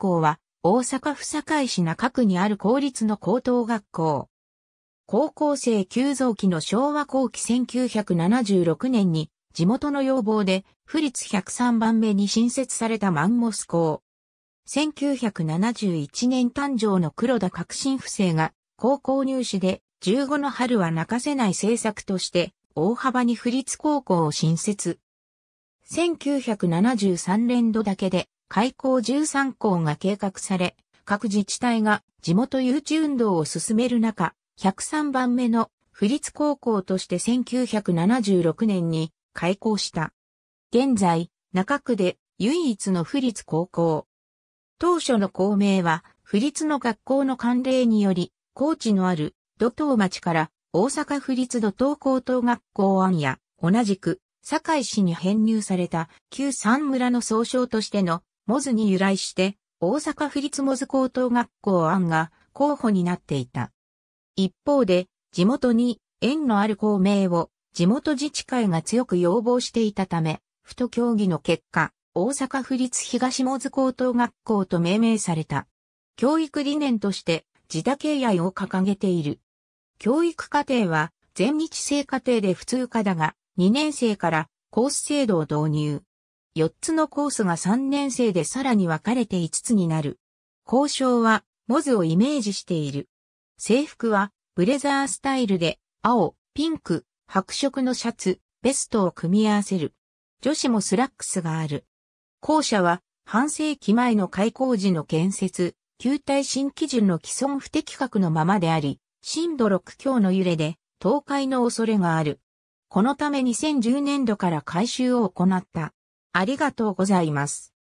校は、大阪府堺市中区にある公立の高等学校。高校生急増期の昭和後期1976年に、地元の要望で、府立103番目に新設されたマンモス校。1971年誕生の黒田革新不正が高校入試で15の春は泣かせない政策として大幅に府立高校を新設。1973年度だけで開校13校が計画され、各自治体が地元誘致運動を進める中、103番目の府立高校として1976年に開校した。現在、中区で唯一の府立高校。当初の校名は、府立の学校の慣例により、高知のある土東町から大阪府立土東高等学校案や、同じく堺市に編入された旧三村の総称としてのモズに由来して、大阪府立モズ高等学校案が候補になっていた。一方で、地元に縁のある校名を地元自治会が強く要望していたため、ふと協議の結果、大阪府立東モズ高等学校と命名された。教育理念として、自他敬愛を掲げている。教育課程は、全日制課程で普通科だが、2年生からコース制度を導入。4つのコースが3年生でさらに分かれて5つになる。交渉は、モズをイメージしている。制服は、ブレザースタイルで、青、ピンク、白色のシャツ、ベストを組み合わせる。女子もスラックスがある。校舎は、半世紀前の開校時の建設、球体新基準の既存不適格のままであり、震度6強の揺れで、倒壊の恐れがある。このため2010年度から改修を行った。ありがとうございます。